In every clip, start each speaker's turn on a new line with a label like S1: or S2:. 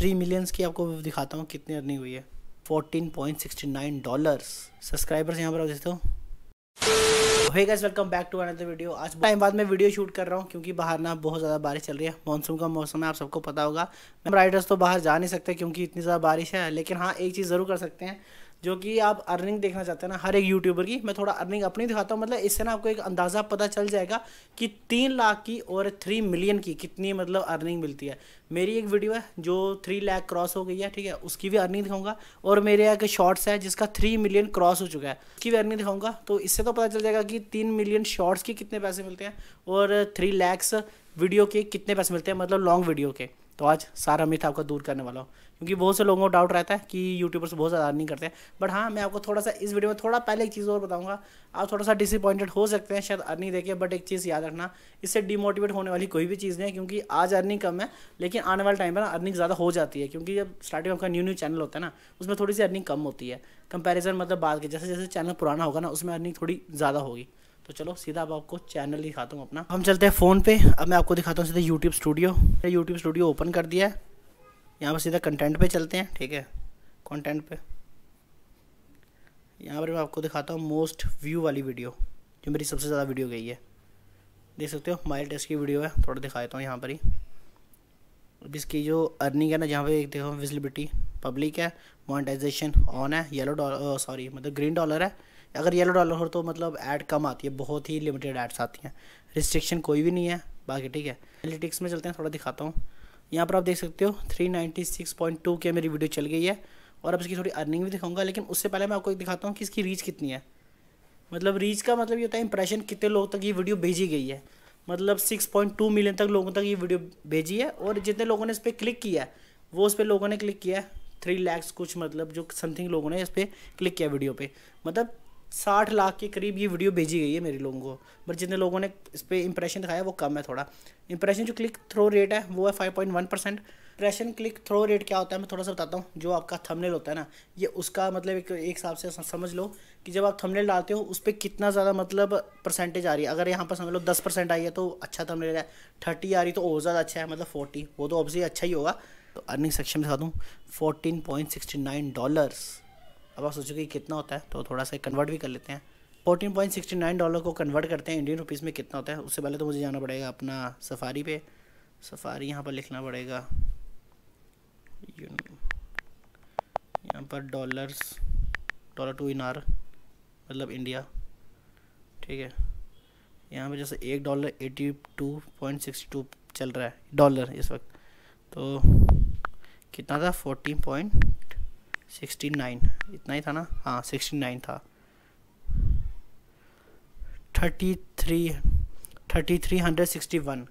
S1: Three millions की आपको दिखाता हूँ कितनी अर्निंग हुई है fourteen point sixty nine dollars subscribers यहाँ पर आप देखते हो hey guys welcome back to another video आज टाइम बाद मैं वीडियो शूट कर रहा हूँ क्योंकि बाहर ना बहुत ज़्यादा बारिश चल रही है मानसून का मौसम है आप सबको पता होगा राइडर्स तो बाहर जा नहीं सकते क्योंकि इतनी ज़्यादा बारिश है लेकिन हाँ एक चीज़ ज़रूर कर सकते हैं जो कि आप अर्निंग देखना चाहते हैं ना हर एक यूट्यूबर की मैं थोड़ा अर्निंग अपनी दिखाता हूँ मतलब इससे ना आपको एक अंदाज़ा पता चल जाएगा कि तीन लाख की और थ्री मिलियन की कितनी मतलब अर्निंग मिलती है मेरी एक वीडियो है जो थ्री लाख क्रॉस हो गई है ठीक है उसकी भी अर्निंग दिखाऊंगा और मेरे एक शॉर्ट्स है जिसका थ्री मिलियन क्रॉस हो चुका है उसकी भी अर्निंग दिखाऊंगा तो इससे तो पता चल जाएगा कि तीन मिलियन शॉर्ट्स के कितने पैसे मिलते हैं और थ्री लैक्स वीडियो के कितने पैसे मिलते हैं मतलब लॉन्ग वीडियो के तो आज सारा मिथ आपका दूर करने वाला हूँ क्योंकि बहुत से लोगों को डाउट रहता है कि यूट्यूबर्स बहुत ज़्यादा अर्निंग करते हैं बट हाँ मैं आपको थोड़ा सा इस वीडियो में थोड़ा पहले एक चीज़ और बताऊँगा आप थोड़ा सा डिसअपॉइंटेड हो सकते हैं शायद अर्निंग देखिए बट एक चीज़ याद रखना इससे डिमोटिवेट होने वाली कोई भी चीज़ नहीं है क्योंकि आज अर्निंग कम है लेकिन आने वाले टाइम पर अर्निंग ज़्यादा हो जाती है क्योंकि जब स्टार्टिंग आपका न्यू न्यू चैनल होता है ना उसमें थोड़ी सी अर्निंग कम होती है कंपेरिजन मतलब बात के जैसे जैसे चैनल पुराना होगा ना उसमें अर्निंग थोड़ी ज़्यादा होगी तो चलो सीधा अब आपको चैनल दिखाता हूँ अपना हम चलते हैं फ़ोन पे अब मैं आपको दिखाता हूँ सीधा YouTube studio YouTube studio open कर दिया है यहाँ पर सीधा कंटेंट पे चलते हैं ठीक है कंटेंट पे यहाँ पर मैं आपको दिखाता हूँ मोस्ट व्यू वाली वीडियो जो मेरी सबसे ज़्यादा वीडियो गई है देख सकते हो माइल टेस्ट की वीडियो है थोड़ा दिखा देता हूँ यहाँ पर ही अब इसकी जो अर्निंग है ना जहाँ पर देखो विजिबिलिटी पब्लिक है मोनेटाइजेशन ऑन है येलो डॉलर सॉरी मतलब ग्रीन डॉलर है अगर येलो डॉलर हो तो मतलब ऐड कम आती है बहुत ही लिमिटेड एड्स आती हैं रिस्ट्रिक्शन कोई भी नहीं है बाकी ठीक है एनालिटिक्स में चलते हैं थोड़ा दिखाता हूँ यहाँ पर आप देख सकते हो 396.2 के मेरी वीडियो चल गई है और अब इसकी थोड़ी अर्निंग भी दिखाऊंगा लेकिन उससे पहले मैं आपको एक दिखाता हूँ कि इसकी रीच कितनी है मतलब रीच का मतलब ये होता है इंप्रेशन कितने लोगों तक ये वीडियो भेजी गई है मतलब 6.2 मिलियन तक लोगों तक ये वीडियो भेजी है और जितने लोगों ने इस पर क्लिक किया है वो उस पर लोगों ने क्लिक किया है थ्री लैक्स कुछ मतलब जो समथिंग लोगों ने इस पर क्लिक किया वीडियो पर मतलब साठ लाख के करीब ये वीडियो भेजी गई है मेरे लोगों को बट जितने लोगों ने इस पर इंप्रेशन दिखाया वो कम है थोड़ा इंप्रेशन जो क्लिक थ्रो रेट है वो है five point one percent impression click through rate क्या होता है मैं थोड़ा सा बताता हूँ जो आपका थंबनेल होता है ना ये उसका मतलब एक एक हिसाब से समझ लो कि जब आप थंबनेल डालते हो उस पर कितना ज़्यादा मतलब परसेंटेज आ रही है अगर यहाँ पर समझ लो दस परसेंट आई है तो अच्छा थंबनेल है थर्टी आ रही तो और ज़्यादा अच्छा है मतलब फोर्टी वो तो ऑब्वियसली अच्छा ही होगा तो अर्निंग सेक्शन में दिखा दूँ fourteen point sixty nine dollars अब आप सोचोगे कितना होता है तो थोड़ा सा कन्वर्ट भी कर लेते हैं fourteen point sixty nine dollar को कन्वर्ट करते हैं इंडियन रुपीज़ में कितना होता है उससे पहले तो मुझे जाना पड़ेगा अपना सफारी पे सफारी यहाँ पर लिखना पड़ेगा यहाँ पर dollars dollar to I N R मतलब इंडिया ठीक है यहाँ पर जैसे एक dollar eighty two point sixty two चल रहा है डॉलर इस वक्त तो कितना था फोर्टीन पॉइंट सिक्सटी नाइन इतना ही था ना हाँ सिक्सटी नाइन था thirty three thirty three hundred sixty one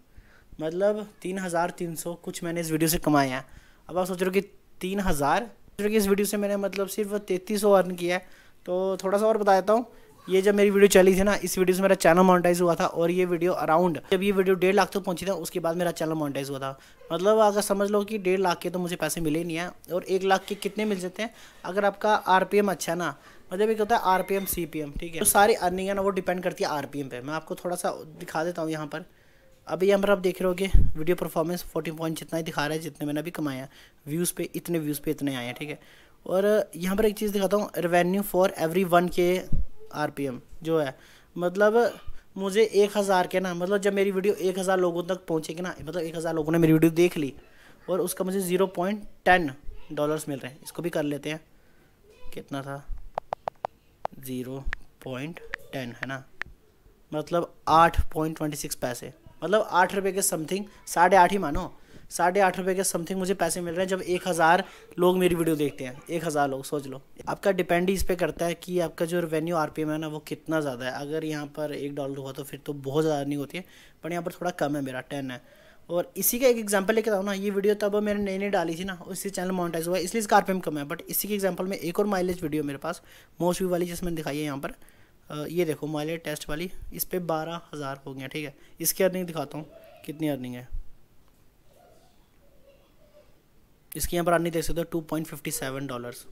S1: मतलब तीन हज़ार तीन सौ कुछ मैंने इस वीडियो से कमाए हैं अब आप सोच रहे हो कि तीन हज़ार सोच रहे हो कि इस वीडियो से मैंने मतलब सिर्फ तैतीस सौ अर्न किया है तो थोड़ा सा और बता देता हूँ ये जब मेरी वीडियो चली थी ना इस वीडियो से मेरा चैनल मोनेटाइज हुआ था और ये वीडियो अराउंड जब ये वीडियो डेढ़ लाख तक तो पहुंची था उसके बाद मेरा चैनल मोनेटाइज हुआ था मतलब अगर समझ लो कि डेढ़ लाख के तो मुझे पैसे मिले नहीं है और एक लाख के कितने मिल जाते हैं अगर आपका आर अच्छा है ना मतलब एक होता है आर पी ठीक है तो सारी अर्निंग है ना वो डिपेंड करती है आर पे मैं आपको थोड़ा सा दिखा देता हूँ यहाँ पर अभी यहाँ पर आप देख रहे कि वीडियो परफॉर्मेंस फोर्टीन पॉइंट जितना ही दिखा रहा है जितने मैंने अभी कमाया है व्यूज़ पे इतने व्यूज़ पे इतने आए हैं ठीक है और यहाँ पर एक चीज़ दिखाता हूँ revenue for every one K R जो है मतलब मुझे एक हज़ार के ना मतलब जब मेरी वीडियो एक हज़ार लोगों तक पहुँचेगी ना मतलब एक हज़ार लोगों ने मेरी वीडियो देख ली और उसका मुझे ज़ीरो पॉइंट टेन डॉलर्स मिल रहे हैं इसको भी कर लेते हैं कितना था ज़ीरो पॉइंट टेन है ना मतलब आठ पॉइंट ट्वेंटी सिक्स पैसे मतलब आठ रुपये के समथिंग साढ़े आठ ही मानो साढ़े आठ रुपये के समथिंग मुझे पैसे मिल रहे हैं जब एक हज़ार लोग मेरी वीडियो देखते हैं एक हज़ार लोग सोच लो आपका डिपेंड इस पर करता है कि आपका जो रेवेन्यू आर है ना वो कितना ज़्यादा है अगर यहाँ पर एक डॉलर हुआ तो फिर तो बहुत ज़्यादा अर्निंग होती है बट यहाँ पर थोड़ा कम है मेरा टेन है और इसी का एक एग्जाम्पल लेकर आऊँ ना ये वीडियो तब मैंने नई नई डाली थी ना उससे चैनल मोनिटाइज हुआ इसलिए इसका आर कम है बट इसी के एग्जाम्पल में एक और माइलेज वीडियो मेरे पास मोस्ट व्यू वाली जिसमें दिखाई है यहाँ पर ये देखो माइलेज टेस्ट वाली इस पर बारह हज़ार हो गया ठीक है इसकी अर्निंग दिखाता हूँ कितनी अर्निंग है इसकी यहाँ पर आर्निंग देख सकते हो two point fifty seven dollars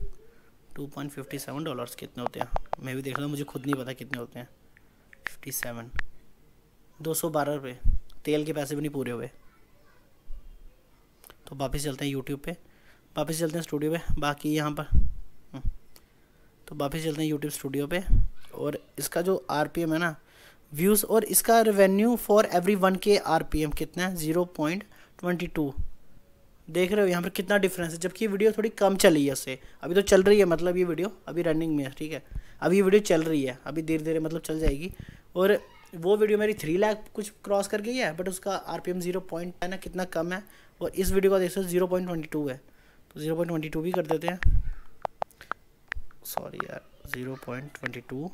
S1: two point fifty seven dollars कितने होते हैं मैं भी देख रहा हूँ मुझे खुद नहीं पता कितने होते हैं फिफ्टी सेवन दो सौ बारह रुपये तेल के पैसे भी नहीं पूरे हुए तो वापस चलते हैं यूट्यूब पे वापस चलते हैं स्टूडियो पे बाकी यहाँ पर हम्म। तो वापस चलते हैं यूट्यूब स्टूडियो पे और इसका जो आर है ना व्यूज़ और इसका revenue for every one K R कितना है ज़ीरो पॉइंट ट्वेंटी टू देख रहे हो यहाँ पर कितना डिफरेंस है जबकि वीडियो थोड़ी कम चली है उससे अभी तो चल रही है मतलब ये वीडियो अभी रनिंग में है ठीक है अभी ये वीडियो चल रही है अभी धीरे धीरे मतलब चल जाएगी और वो वीडियो मेरी थ्री लाख कुछ क्रॉस कर गई है बट उसका R P M zero point है ना कितना कम है और इस वीडियो का देख so zero point twenty two है तो जीरो पॉइंट ट्वेंटी टू भी कर देते हैं सॉरी यार ज़ीरो पॉइंट ट्वेंटी टू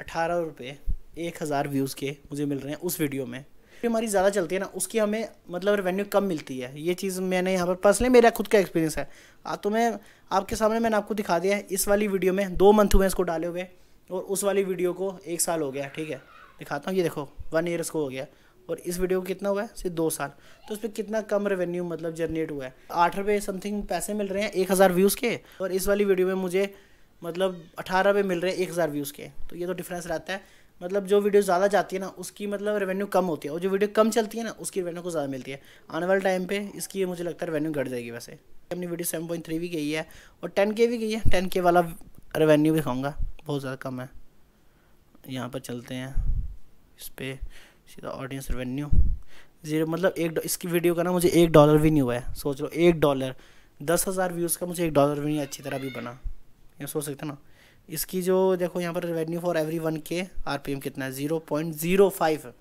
S1: अठारह रुपये एक हज़ार व्यूज़ के मुझे मिल रहे हैं उस वीडियो में हमारी ज़्यादा चलती है ना उसकी हमें मतलब रेवेन्यू कम मिलती है ये चीज़ मैंने यहाँ पर पर्सनली मेरा खुद का एक्सपीरियंस है आ, तो मैं आपके सामने मैंने आपको दिखा दिया है इस वाली वीडियो में दो मंथ हुए इसको डाले हुए और उस वाली वीडियो को एक साल हो गया ठीक है दिखाता हूँ ये देखो वन ईयर इसको हो गया और इस वीडियो को कितना हुआ है सिर्फ दो साल तो उस पर कितना कम रेवेन्यू मतलब जनरेट हुआ है आठ रुपये समथिंग पैसे मिल रहे हैं एक हज़ार व्यूज़ के और इस वाली वीडियो में मुझे मतलब अठारह रुपये मिल रहे हैं एक हज़ार व्यूज़ के तो ये तो डिफरेंस रहता है मतलब जो वीडियो ज़्यादा जाती है ना उसकी मतलब रेवेन्यू कम होती है और जो वीडियो कम चलती है ना उसकी रेवेन्यू को ज़्यादा मिलती है आने वाले टाइम पे इसकी मुझे लगता है रेवेन्यू घट जाएगी वैसे अपनी वीडियो सेवन पॉइंट थ्री भी गई है और टेन के भी गई है टेन के वाला रेवेन्यू भी खाऊँगा बहुत ज़्यादा कम है यहाँ पर चलते हैं इस पर सीधा ऑडियंस रेवेन्यू जीरो मतलब एक इसकी वीडियो का ना मुझे एक डॉलर भी नहीं हुआ है सोच लो एक डॉलर दस हज़ार व्यूज़ का मुझे एक डॉलर भी नहीं अच्छी तरह भी बना ये सोच सकते ना इसकी जो देखो यहाँ पर revenue for every one K R कितना है ज़ीरो पॉइंट ज़ीरो फाइव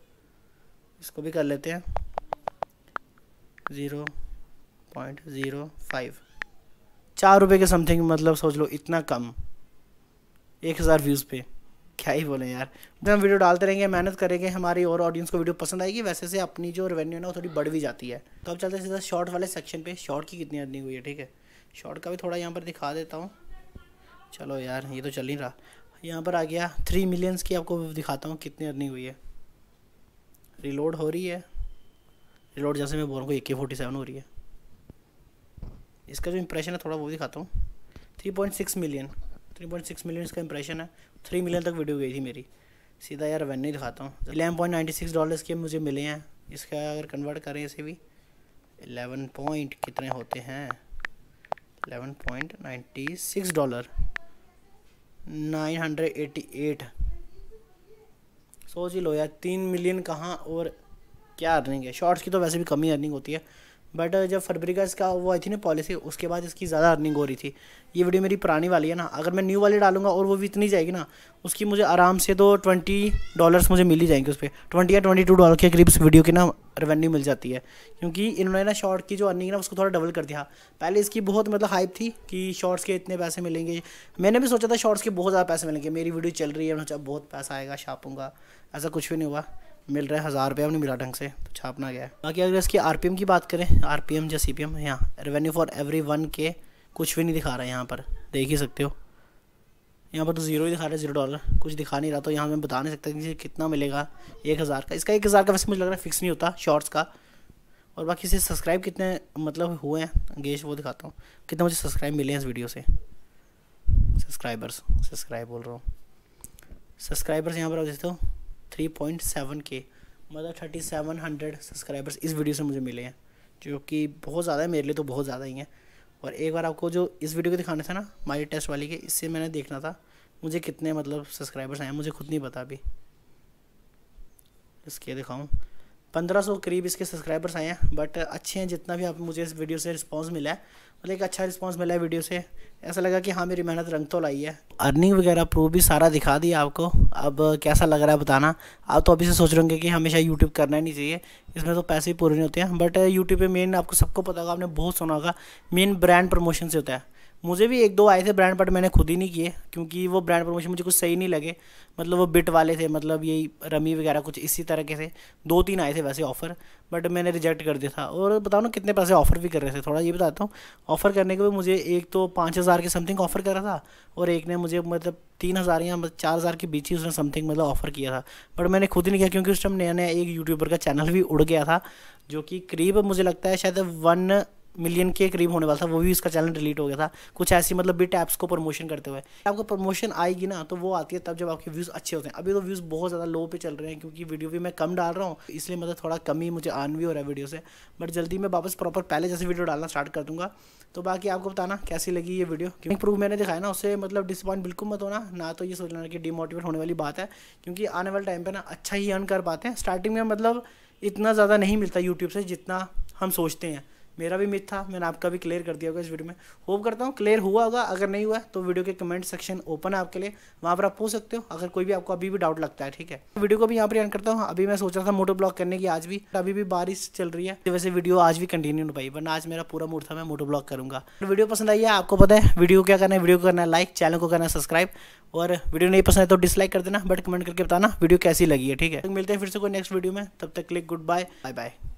S1: इसको भी कर लेते हैं ज़ीरो पॉइंट ज़ीरो फाइव चार रुपये के समथिंग मतलब सोच लो इतना कम एक हज़ार व्यूज़ पे क्या ही बोले यार जब हम वीडियो डालते रहेंगे मेहनत करेंगे हमारी और ऑडियंस को वीडियो पसंद आएगी वैसे से अपनी जो रेवेन्यू है ना वो थोड़ी बढ़ भी जाती है तो अब चलते हैं सीधा शॉर्ट वाले सेक्शन पे शॉर्ट की कितनी अर्निंग हुई है ठीक है शॉर्ट का भी थोड़ा यहाँ पर दिखा देता हूँ चलो यार ये तो चल नहीं रहा यहाँ पर आ गया थ्री मिलियंस की आपको दिखाता हूँ कितनी अर्निंग हुई है रिलोड हो रही है रिलोड जैसे मैं बोल रहा हूँ ए के फोर्टी सेवन हो रही है इसका जो इम्प्रेशन है थोड़ा वो दिखाता हूँ three point six million three point six million का इंप्रेशन है थ्री मिलियन तक वीडियो गई थी मेरी सीधा यार नहीं दिखाता हूँ eleven point ninety six dollars के मुझे मिले हैं इसका अगर कन्वर्ट करें इसे भी एलेवन पॉइंट कितने होते हैं eleven point ninety six dollar nine hundred eight सोच ही लो यार तीन मिलियन कहाँ और क्या अर्निंग है शॉर्ट्स की तो वैसे भी कमी अर्निंग होती है बट uh, जब फरवरी का इसका वो आई थी ना पॉलिसी उसके बाद इसकी ज़्यादा अर्निंग हो रही थी ये वीडियो मेरी पुरानी वाली है ना अगर मैं न्यू वाली डालूंगा और वो भी इतनी जाएगी ना उसकी मुझे आराम से तो ट्वेंटी डॉलर्स मुझे मिल ही जाएंगे उस पर ट्वेंटी या ट्वेंटी टू डॉलर के करीब उस वीडियो की ना रेवेन्यू मिल जाती है क्योंकि इन्होंने ना शॉर्ट की जो अर्निंग है ना उसको थोड़ा डबल कर दिया पहले इसकी बहुत मतलब हाइप थी कि शॉर्ट्स के इतने पैसे मिलेंगे मैंने भी सोचा था शॉर्ट्स के बहुत ज़्यादा पैसे मिलेंगे मेरी वीडियो चल रही है सोचा बहुत पैसा आएगा छापूँगा ऐसा कुछ भी नहीं हुआ मिल रहा है हज़ार रुपया नहीं मिला ढंग से तो छापना गया है बाकी अगर इसकी आर की बात करें आर या सी पी एम यहाँ revenue for every one K कुछ भी नहीं दिखा रहा है यहाँ पर देख ही सकते हो यहाँ पर तो ज़ीरो ही दिखा रहा है ज़ीरो डॉलर कुछ दिखा नहीं रहा तो यहाँ मैं बता नहीं सकता कि कितना मिलेगा एक हज़ार का इसका एक हज़ार का वैसे मुझे लग रहा है फिक्स नहीं होता शॉर्ट्स का और बाकी इसे सब्सक्राइब कितने मतलब हुए हैं अंगेज वो दिखाता हूँ कितना मुझे सब्सक्राइब मिले हैं इस वीडियो से सब्सक्राइबर्स सब्सक्राइब बोल रहा हूँ सब्सक्राइबर्स यहाँ पर आप देखते हो थ्री पॉइंट सेवन के मतलब थर्टी सेवन हंड्रेड सब्सक्राइबर्स इस वीडियो से मुझे मिले हैं जो कि बहुत ज़्यादा है मेरे लिए तो बहुत ज़्यादा ही है और एक बार आपको जो इस वीडियो को दिखाना था ना माई टेस्ट वाली के इससे मैंने देखना था मुझे कितने मतलब सब्सक्राइबर्स आए हैं मुझे खुद नहीं पता अभी इसके दिखाऊँ पंद्रह सौ करीब इसके सब्सक्राइबर्स आए हैं बट अच्छे हैं जितना भी आप मुझे इस वीडियो से रिस्पॉन्स मिला है मतलब एक अच्छा रिस्पांस मिला है वीडियो से ऐसा लगा कि हाँ मेरी मेहनत रंग तो लाई है अर्निंग वगैरह प्रूफ भी सारा दिखा दिया आपको अब कैसा लग रहा है बताना आप तो अभी से सोच रहे होंगे कि हमेशा यूट्यूब करना ही नहीं चाहिए इसमें तो पैसे ही पूरे नहीं होते हैं बट यूट्यूब पे मेन आपको सबको पता होगा आपने बहुत सुना होगा मेन ब्रांड प्रमोशन से होता है मुझे भी एक दो आए थे ब्रांड बट मैंने खुद ही नहीं किए क्योंकि वो ब्रांड प्रमोशन मुझे कुछ सही नहीं लगे मतलब वो बिट वाले थे मतलब यही रमी वगैरह कुछ इसी तरह के थे दो तीन आए थे वैसे ऑफ़र बट मैंने रिजेक्ट कर दिया था और बताओ ना कितने पैसे ऑफ़र भी कर रहे थे थोड़ा ये बताता हूँ ऑफ़र करने के बाद मुझे एक तो पाँच हज़ार के समथिंग ऑफ़र करा था और एक ने मुझे मतलब तीन हज़ार या चार हज़ार के बीच ही उसने समथिंग मतलब ऑफ़र किया था बट मैंने खुद ही नहीं किया क्योंकि उस टाइम नया नया एक यूट्यूबर का चैनल भी उड़ गया था जो कि करीब मुझे लगता है शायद वन मिलियन के करीब होने वाला था वो भी उसका चैनल डिलीट हो गया था कुछ ऐसी मतलब बिट ऐप्स को प्रमोशन करते हुए आपको प्रमोशन आएगी ना तो वो आती है तब जब आपके व्यूज़ अच्छे होते हैं अभी तो व्यूज़ बहुत ज़्यादा लो पे चल रहे हैं क्योंकि वीडियो भी मैं कम डाल रहा हूँ इसलिए मतलब थोड़ा कम ही मुझे आन भी हो रहा है वीडियो से बट जल्दी मैं वापस प्रॉपर पहले जैसे वीडियो डालना स्टार्ट कर दूँगा तो बाकी आपको बताना कैसी लगी ये वीडियो क्योंकि प्रूफ मैंने दिखाया ना उससे मतलब डिसअपॉइंट बिल्कुल मत होना ना तो ये सोच लेना कि डिमोटिवेट होने वाली बात है क्योंकि आने वाले टाइम पर ना अच्छा ही अर्न कर पाते हैं स्टार्टिंग में मतलब इतना ज़्यादा नहीं मिलता यूट्यूब से जितना हम सोचते हैं मेरा भी मिथ था मैंने आपका भी क्लियर कर दिया होगा इस वीडियो में होप करता हूँ क्लियर हुआ होगा अगर नहीं हुआ तो वीडियो के कमेंट सेक्शन ओपन है आपके लिए वहाँ पर आप पूछ सकते हो अगर कोई भी आपको अभी भी डाउट लगता है ठीक है वीडियो तो को भी यहाँ पर एंड करता हूँ अभी मैं सोचा था मोटो ब्लॉग करने की आज भी अभी भी बारिश चल रही है तो वैसे वीडियो आज भी कंटिन्यू नहीं पाई वरना आज मेरा पूरा मूड था मैं मोटो ब्लॉग करूँगा वीडियो तो पसंद आई है आपको पता है वीडियो क्या करना है वीडियो करना है लाइक चैनल को करना सब्सक्राइब और वीडियो नहीं पसंद है तो डिसलाइक कर देना बट कमेंट करके बताना वीडियो कैसी लगी है ठीक है मिलते हैं फिर से कोई नेक्स्ट वीडियो में तब तक click good bye bye bye